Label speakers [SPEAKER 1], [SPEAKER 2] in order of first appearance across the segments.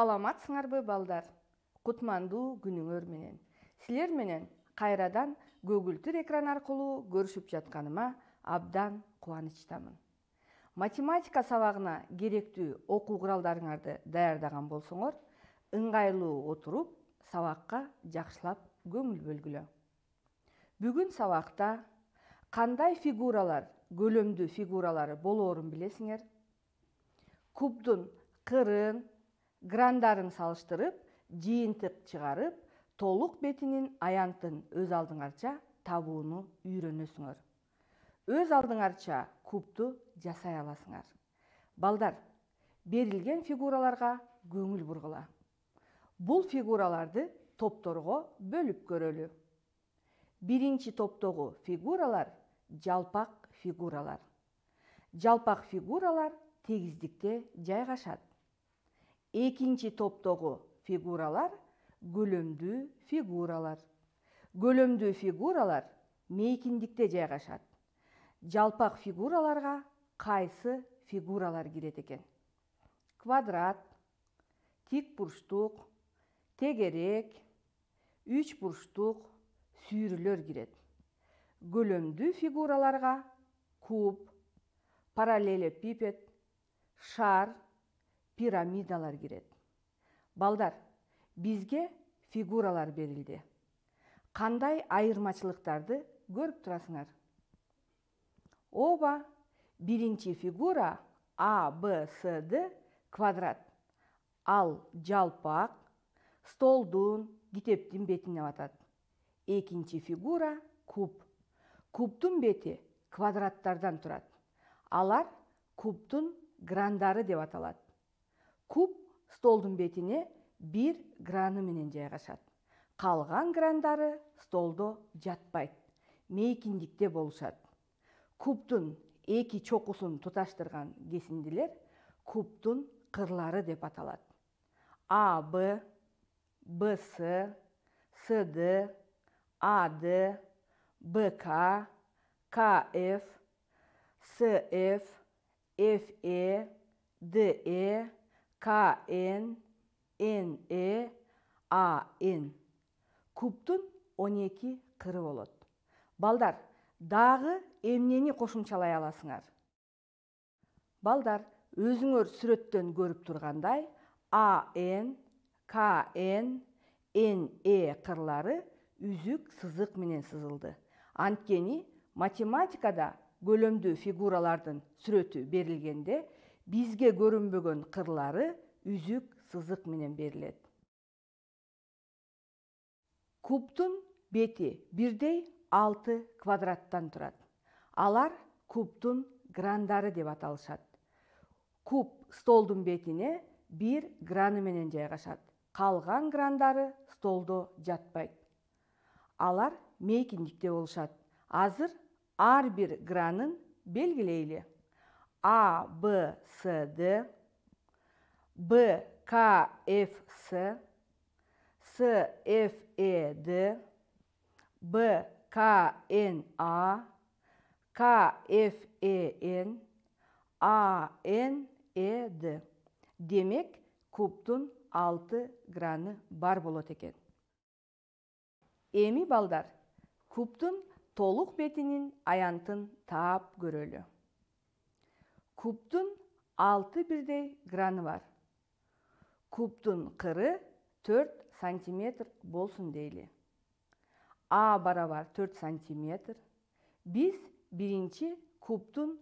[SPEAKER 1] саламатсыңарбы балдар құтманду күнүңөр менен силер менен кайрадан көгүлтүр экран аркылуу көршіп жатқаныма абдан қуанычтамын. математика сабағына керекті оқу куралдарыңарды дайардаған болсыңыр, ыңгайлуу отырып сабаққа жақшылап көңүл бөлгілі. Бүгін сабақта қандай фигуралар көлөмдүү фигуралары болоорун білесіңер? кубдун кырын грандарын салыштырып жыйынтык чыгарып толук бетинин аянтын өз алдыңарча табууну үйрөнөсүңөр өз алдыңарча кубту жасай аласыңар балдар берилген фигураларга көңүл бургула Бұл фигураларды топторго бөлүп көрөлү биринчи топтогу фигуралар жалпақ фигуралар Жалпақ фигуралар тегиздикте жайгашат Екінші топтогу фигуралар көлөмдүү фигуралар көлөмдүү фигуралар мейкиндикте жайгашат Жалпақ фигураларға қайсы фигуралар кирет екен. квадрат тик бурчтук тегерек үч бурчтук сүйірілер кирет көлөмдүү фигураларға – куб параллелепипед шар пирамидалар кіреді балдар бізге фигуралар берілді қандай айырмашылықтарды көріп тұрасыңар оба бірінші фигура а б с д квадрат ал жалпақ столдун китептин бетине батат экинчи фигура куб кубтун бети квадраттардан тұрады. алар кубтун грандары деп аталат куб столдың бетіне бір граны менен жайгашат қалған грандары столдо жатпайт мейкиндикте болушат кубтун эки чокусун туташтырган кесиндилер кубтун кырлары деп аталат а б бс сд ад бк ф сф э, д де э, кн не ан кубтун 12 қыры болот балдар дағы эмнени қошымчалай аласыңар балдар өзүңөр сүрөттөн көріп тургандай ан кн не қырлары үзік сызық менен сызылды Анткені математикада көлөмдүү фигуралардың сүрөтү берілгенде, Бізге көрүнбөгөн қырлары үзүк сызык менен берилет кубтун бети бирдей алты квадраттан турат алар кубтун грандары деп аталышат куб столдун бетине бир граны менен жайгашат калган грандары столдо жатпайт алар мейкиндикте болушат азыр ар бир гранын белгилейли А, Б, С, Д, Б, К, Ф, С, С, Ф, Е, э, Д, Б, К, Н, А, К, Ф, Е, э, Н, А, Н, Е, э, Д. Демек, кубтун 6 граны бар болот экен. Эми балдар, кубтун толық бетинин аянтын таап көрөлү. Кубтың 6 бірдей граны бар. Кубтың қыры 4 сантиметр болсын дейлі. А барабар 4 сантиметр. Біз бірінші кубтың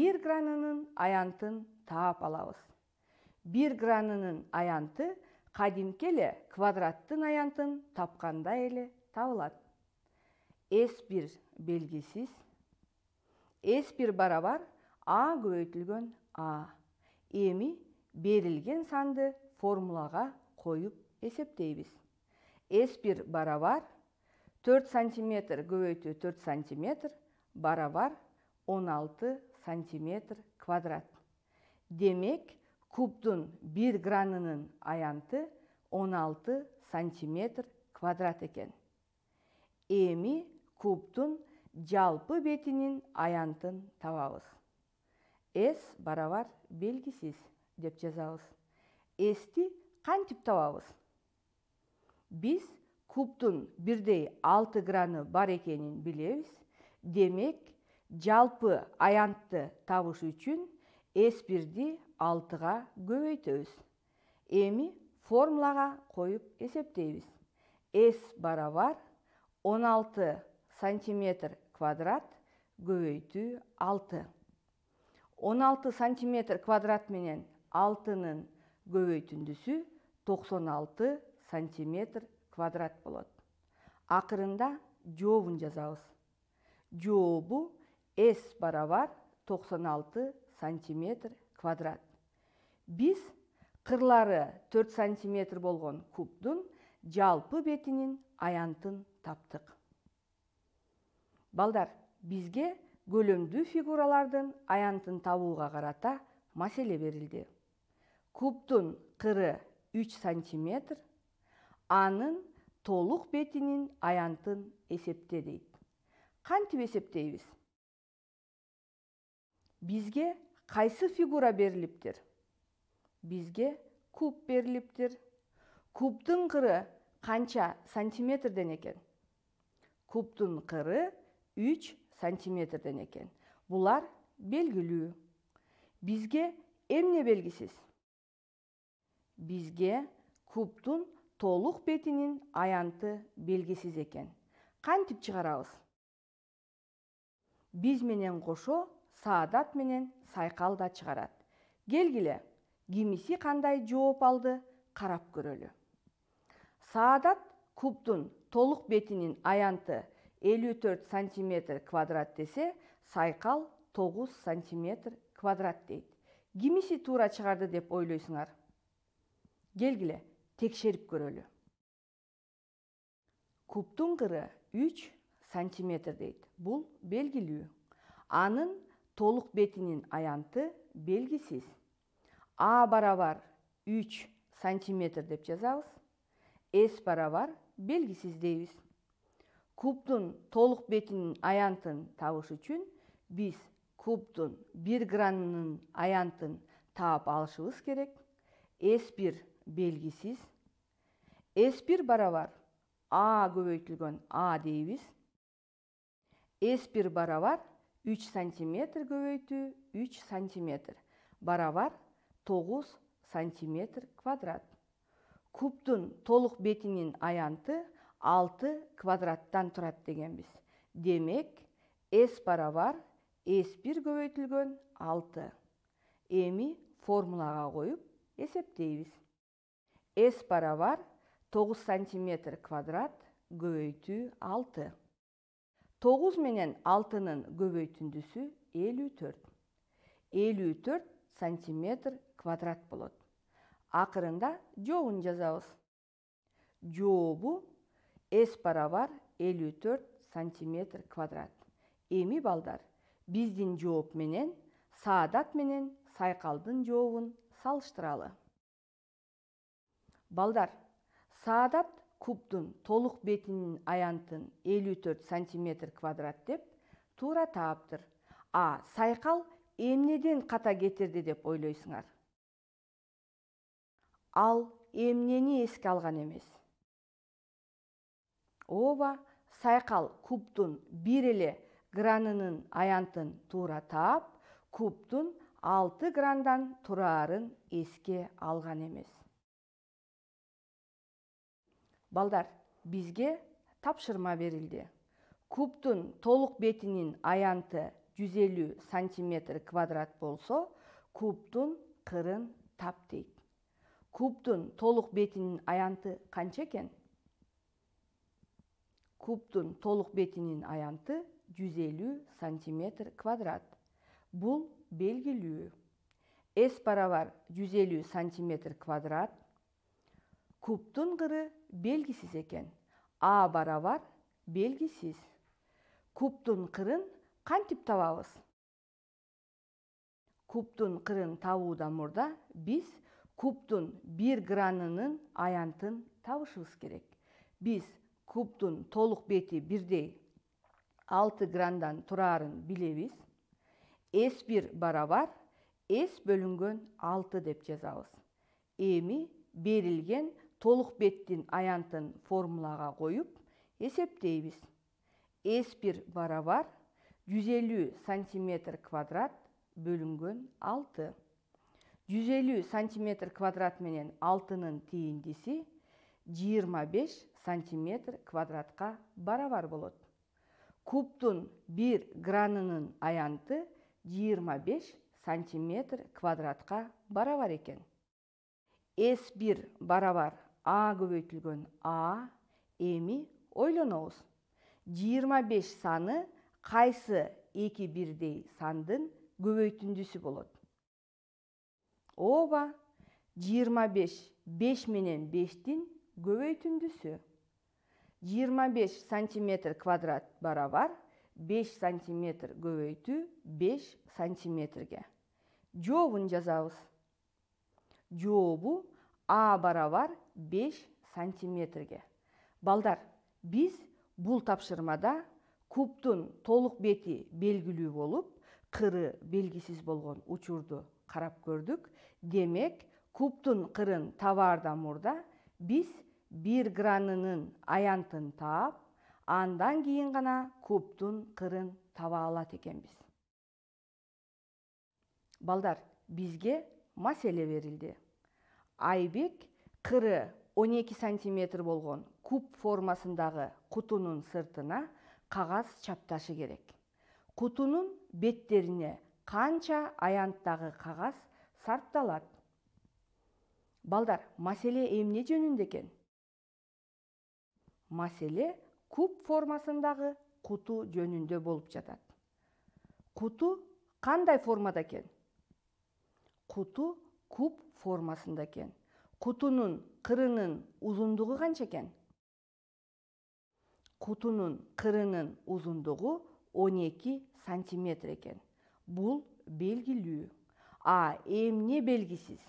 [SPEAKER 1] 1 гранының аянтын таап алауыз. 1 гранының аянты қадим келі квадраттың аянтын тапқанда елі таулат. S1 белгісіз. S1 барабар 4 а көбейтілген а эми берілген санды формулаға қойып есептейбіз s1 барабар 4 сантиметр көбейту 4 сантиметр барабар 16 сантиметр квадрат демек кубтың бір гранынын аянты 16 сантиметр квадрат экен эми кубтың жалпы бетінің аянтын табабыз с барабар белгисиз деп жазабыз эсти кантип табабыз биз кубтун бирдей алты граны бар экенин билебиз демек жалпы аянтты табыш үчүн эс бирди алтыга көбөйтөбүз эми формулага коюп эсептейбиз эс барабар он алты сантиметр квадрат көбөйтүү алты 16 сантиметр квадрат менен 6-нын көбөйтүндүсү 96 сантиметр квадрат болот акырында жообун жазабыз жообу s барабар 96 сантиметр квадрат биз кырлары 4 сантиметр болгон кубдун жалпы бетинин аянтын таптык балдар бизге көлөмдүү фигуралардын аянтын табууга қарата маселе берилди кубтун қыры 3 сантиметр анын толук бетинин аянтын эсепте дейт кантип эсептейбиз бизге қайсы фигура берилиптир бизге куб берилиптир кубтун кыры канча сантиметрден экен кубтун кыры 3 сантиметрден екен. Бұлар белгілі. Бізге эмне белгісіз? Бізге кубтун толық бетинин аянты екен. Қан кантип чыгарабыз Біз менен кошо саадат менен сайқалда да чыгарат келгиле қандай кандай жооп алды қарап көрөлү саадат кубтун толық бетинин аянты 54 см квадрат десе сайқал 9 см квадрат дейді гимиси тура шығарды деп ойлайсыңар келгіле текшеріп көрілі. Куптың қыры 3 см дейді бұл белгілі. Аның толық бетінің аянты белгісіз. а барабар 3 сантиметр деп жазабыз с барабар белгісіз дейбиз кубтун толук бетинин аянтын табыш үчүн биз кубтун бир граннын аянтын таап алышыбыз керек с бир белгисиз с бир барабар а көбөйтүлгөн а дейбиз с бир барабар үч сантиметр көбөйтүү үч сантиметр барабар тогуз сантиметр квадрат кубтун толук бетинин аянты 6 квадраттан тұрады деген біз. Демек, S бара бар, S1 көбейтілген 6. Емі формулаға қойып, есептейбіз. S бара бар, 9 сантиметр квадрат көбейті 6. 9 менен 6-ның көбейтіндісі 54. 54 сантиметр квадрат болады. Ақырында жоуын жазабыз. Жоуы с барабар 54 сантиметр квадрат эми балдар биздин жооп менен саадат менен сайкалдын жообун салыштыралы балдар саадат кубдун толук бетинин аянтын 54 сантиметр квадрат деп туура тааптыр а сайкал эмнеден ката кетирди деп ойлойсуңар ал эмнени эске алган эмес ова сайқал кубтун бир эле гранынын аянтын таап, кубтун алты грандан тураарын эске алган эмес балдар бизге тапшырма берилди кубтун толук бетинин аянты 150 сантиметр квадрат болсо кубтун кырын тап дейт кубтун толук бетинин аянты канча экен кубтун толық бетінің аянты 150 сантиметр квадрат бұл белгилүү. S барабар 150 сантиметр квадрат Кубтун кыры белгісіз екен а баравар белгісіз Кубтун қырын кантип табабыз Кубтун қырын табуудан мурда біз кубтун бир гранынын аянтын табышыбыз керек Биз кубтун толук бети бирдей алты грандан тураарын билебиз эс бир барабар эс бөлүнгөн алты деп жазабыз эми берилген толук беттин аянтын формулага коюп эсептейбиз эс бир барабар жүз элүү сантиметр квадрат бөлүнгөн алты жүз элүү сантиметр квадрат менен алтынын тииндиси 25 сантиметр квадратқа барабар болады. Кубтың бир гранының аянты 25 сантиметр квадратқа барабар екен. s1 барабар а көбөйтүлгөн а эми ойлонобуз 25 саны қайсы 2 бирдей сандың көбейтіндісі болады. Оба 25 5 менен 5 тің көбейтіндісі 25 сантиметр квадрат барабар 5 сантиметр көбейту 5 сантиметрге жообун жазабыз жообу а барабар 5 сантиметрге балдар біз бұл тапшырмада кубтун толық беті белгілі болып, қыры белгісіз болған учурду қарап көрдік. демек кубтун қырын табаардан мурда біз бир гранынын аянтын таап андан кийин гана кубтун кырын таба алат экенбиз балдар бизге маселе берилди айбек кыры он эки сантиметр болгон куб формасындагы кутунун сыртына кагаз чапташы керек кутунун беттерине канча аянттагы кагаз сарпталат балдар маселе эмне жөнүндө экен маселе куб формасындагы куту жөнүндө болуп жатат куту кандай формада экен куту куб формасында экен кутунун кырынын узундугу канча экен кутунун кырынын узундугу он эки сантиметр экен бул белгилүү а эмне белгисиз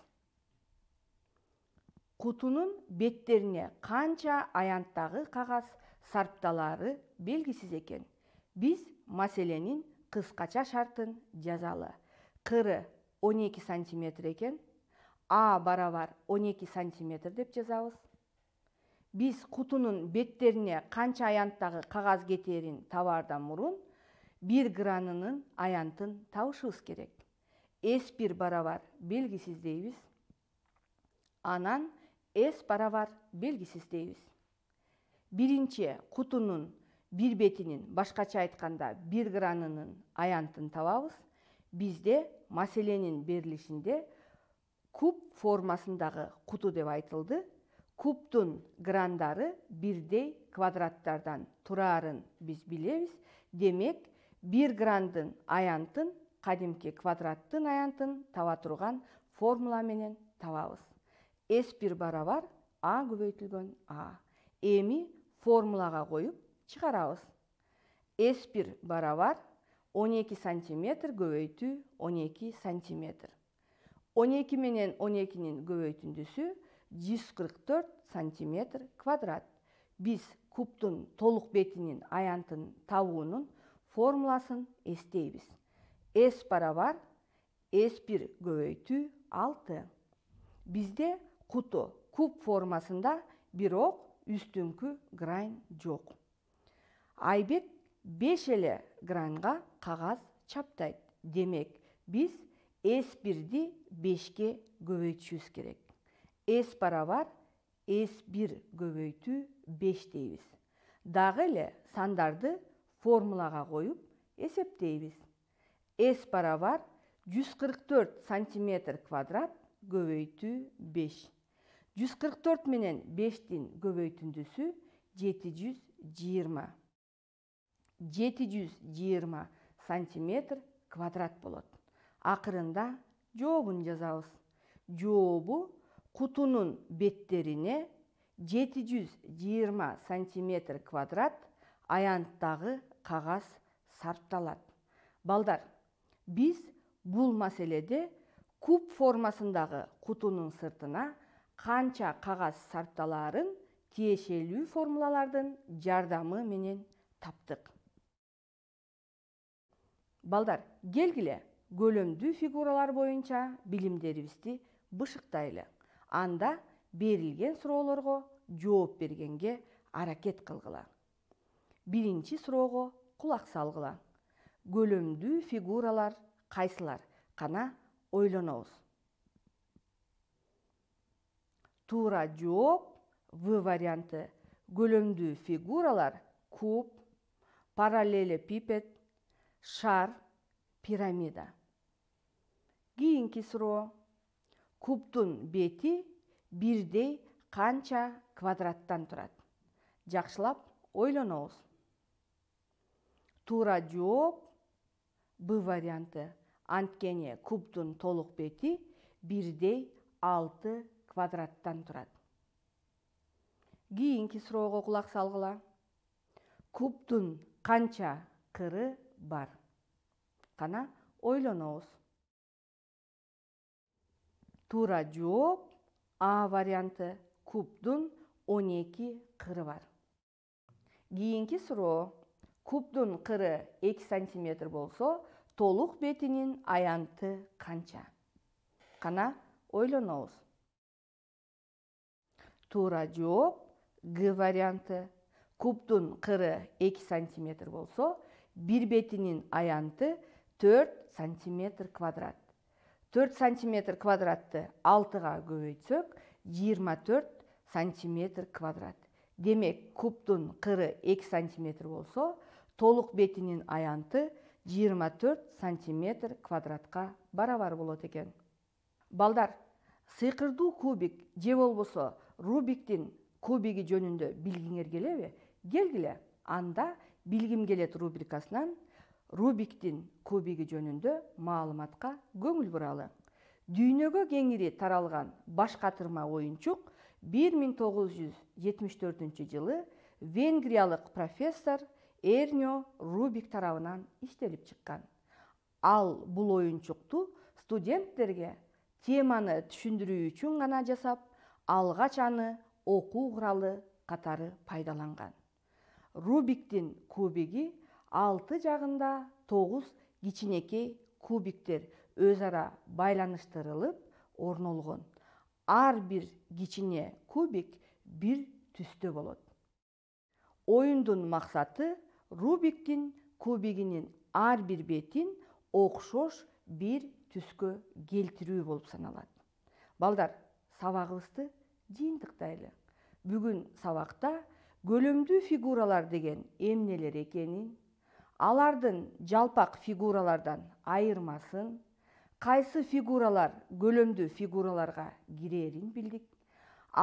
[SPEAKER 1] құтының беттеріне қанша аянттағы қағаз сарпталары белгісіз екен біз мәселенің қысқача шартын жазалы қыры 12 см екен а барабар 12 см деп жазалыз. біз құтының беттеріне қанша аянттағы қағаз кетерін таварда мұрын бір ғыранының аянтын табышыбыз керек бір 1 барабар белгісіз дейбіз анан эс паравар белгисиз дейбиз биринчи кутунун бир бетинин башкача айтканда бир гранынын аянтын табабыз бизде маселенин берилишинде куб формасындагы куту деп айтылды кубтун грандары бирдей квадраттардан тураарын биз билебиз демек бир грандын аянтын кадимки квадраттын аянтын таба турган формула менен табабыз S1 бара бар, A көбейтілген A. Эми формулаға қойып, шығарауыз. S1 бара 12 сантиметр көбейті 12 сантиметр. 12 менен 12 нің көбейтіндісі 144 сантиметр квадрат. Біз күптің толық бетінің аянтын тауының формуласын естейбіз. S бара бар, S1 көбейті 6. Бізде құты куб формасында бирок үстүңкү грань жок айбек беш эле граньга кагаз чаптайт демек биз эс бирди бешке көбөйтүшүбүз керек эс барабар эс бир көбөйтүү беш дейбиз дагы эле сандарды формулага коюп эсептейбиз эс барабар жүз кырк төрт сантиметр квадрат көбөйтүү беш 144 менен 5-тин көбөйтүндүсү 720. 720 сантиметр квадрат болот. Акырында жообун жазабыз. Жообу кутунун беттерине 720 сантиметр квадрат аянттагы кагаз сарпталат. Балдар, биз бул маселеде куб формасындагы кутунун сыртына қанша қағаз сарпталарын тиешелүү формулалардың жардамы менен таптык балдар келгиле көлөмдүү фигуралар боюнча билимдерибизди бышыктайлы анда берилген суроолорго жооп бергенге аракет кылгыла биринчи суроого құлақ салғыла. көлөмдүү фигуралар кайсылар қана ойлонобуз тура жооп в варианты көлөмдүү фигуралар куб параллелепипед шар пирамида кийинки суроо кубтың бети бирдей канча квадраттан турат жакшылап ойлонобуз туура жооп б варианты анткени кубтың толук бети бирдей алты квадраттан тұрады. кийинки суроого кулак салғыла. кубдун канча кыры бар гана ойлонобуз туура жооп а варианты кубдун он эки кыры бар кийинки суроо кубдун кыры эки сантиметр болсо толук бетинин аянты канча Қана ойлонобуз туура жооп г варианты кубтун кыры 2 сантиметр болсо бир бетинин аянты төрт сантиметр квадрат 4 сантиметр квадратты алтыга көбөйтсөк жыйырма төрт сантиметр квадрат демек кубтун кыры 2 сантиметр болсо толук бетинин аянты 24 төрт сантиметр квадратка барабар болот экен балдар сыйкырдуу кубик же болбосо рубиктин кубиги жөнүндө билгиңер келеби келгиле анда билгим келет рубрикасынан рубиктин кубиги жөнүндө маалыматка көңүл буралы дүйнөгө кеңири таралган баш катырма оюнчук бир миң жылы венгриялык профессор эрнио рубик тарабынан иштелип чыккан ал бул оюнчукту студенттерге теманы түшүндүрүү үчүн гана жасап алға аны оқу құралы қатары пайдаланған рубиктің кубигі алты жағында тоғыз кичинекей кубиктер өзара байланыштырылып орнолгон ар бир кичине кубик бир түсті болот оюндун мақсаты рубиктин кубигинин ар бир бетин окшош бир түскө келтирүү болып саналат балдар сабагыбызды жыйынтыктайлы Бүгін сабақта көлөмдүү фигуралар деген эмнелер экенин алардын жалпак фигуралардан айырмасын кайсы фигуралар көлөмдүү фигураларга кирерин билдик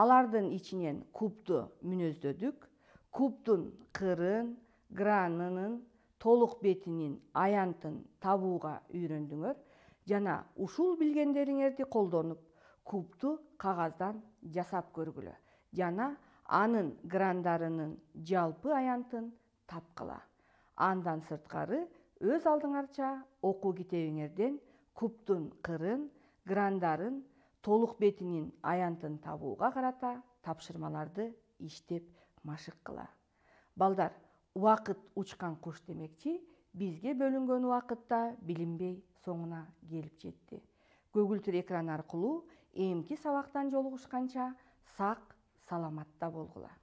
[SPEAKER 1] алардын ичинен кубту мүнөздөдүк кубдун кырын гранынын толук бетинин аянтын табууга үйрөндүңөр жана ушул билгендериңерди колдонуп кубту қағаздан жасап көргүлө жана анын грандарынын жалпы аянтын тапкыла андан сырткары өз алдыңарча окуу китебиңерден кубтун кырын грандарын толук бетинин аянтын табууга карата тапшырмаларды иштеп машыккыла балдар убакыт учкан куш демекчи бизге бөлүнгөн уақытта билинбей соңына келіп жетти көгүлтүр экран аркылуу эмки сабактан жолугушканча сак саламатта болгула